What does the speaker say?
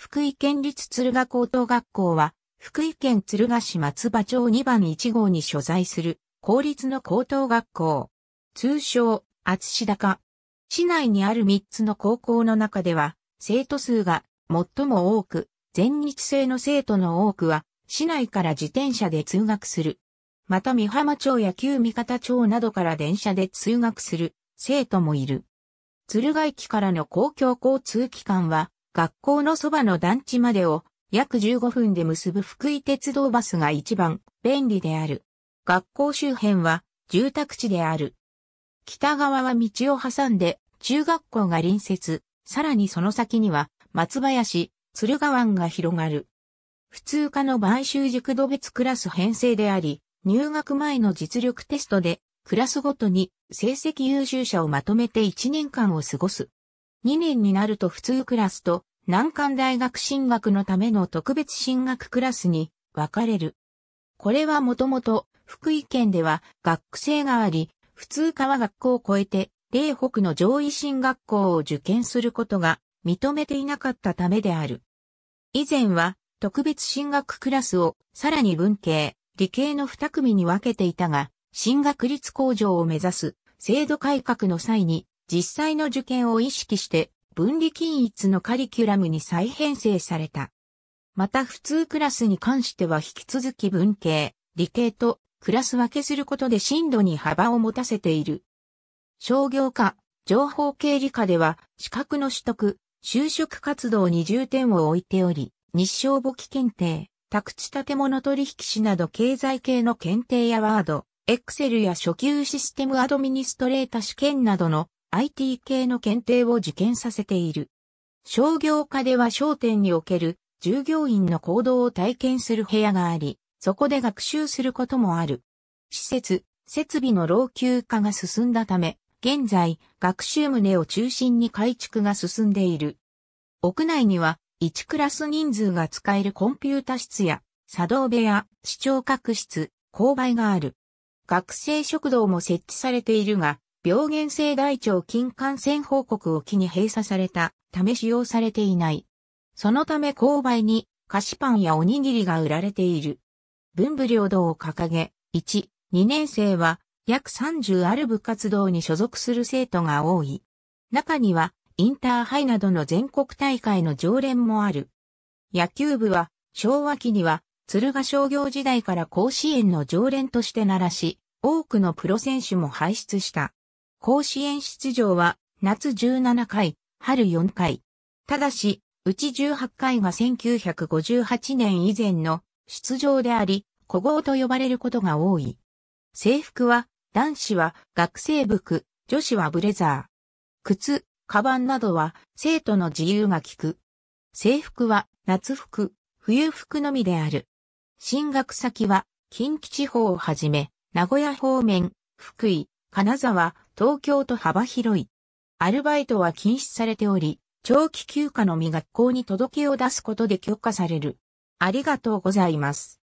福井県立敦賀高等学校は、福井県敦賀市松葉町2番1号に所在する、公立の高等学校。通称、厚志高。市内にある3つの高校の中では、生徒数が最も多く、全日制の生徒の多くは、市内から自転車で通学する。また、三浜町や旧三方町などから電車で通学する生徒もいる。敦賀駅からの公共交通機関は、学校のそばの団地までを約15分で結ぶ福井鉄道バスが一番便利である。学校周辺は住宅地である。北側は道を挟んで中学校が隣接、さらにその先には松林、鶴ヶ湾が広がる。普通科の買収塾度別クラス編成であり、入学前の実力テストでクラスごとに成績優秀者をまとめて1年間を過ごす。2年になると普通クラスと難関大学進学のための特別進学クラスに分かれる。これはもともと福井県では学生があり、普通科は学校を超えて、霊北の上位進学校を受験することが認めていなかったためである。以前は特別進学クラスをさらに文系、理系の二組に分けていたが、進学率向上を目指す制度改革の際に実際の受験を意識して分離均一のカリキュラムに再編成された。また普通クラスに関しては引き続き文系、理系とクラス分けすることで進度に幅を持たせている。商業科、情報経理科では資格の取得、就職活動に重点を置いており、日照簿記検定、宅地建物取引士など経済系の検定やワード、エクセルや初級システムアドミニストレータ試験などの IT 系の検定を受験させている。商業科では商店における従業員の行動を体験する部屋があり、そこで学習することもある。施設、設備の老朽化が進んだため、現在、学習棟を中心に改築が進んでいる。屋内には、1クラス人数が使えるコンピュータ室や、作動部屋、視聴覚室、勾配がある。学生食堂も設置されているが、病原性大腸菌感染報告を機に閉鎖されたため使用されていない。そのため購買に菓子パンやおにぎりが売られている。文武両道を掲げ、1、2年生は約30ある部活動に所属する生徒が多い。中にはインターハイなどの全国大会の常連もある。野球部は昭和期には鶴ヶ商業時代から甲子園の常連として鳴らし、多くのプロ選手も輩出した。甲子園出場は夏17回、春4回。ただし、うち18回が1958年以前の出場であり、古豪と呼ばれることが多い。制服は、男子は学生服、女子はブレザー。靴、カバンなどは生徒の自由が利く。制服は夏服、冬服のみである。進学先は近畿地方をはじめ、名古屋方面、福井、金沢、東京と幅広い。アルバイトは禁止されており、長期休暇のみ学校に届けを出すことで許可される。ありがとうございます。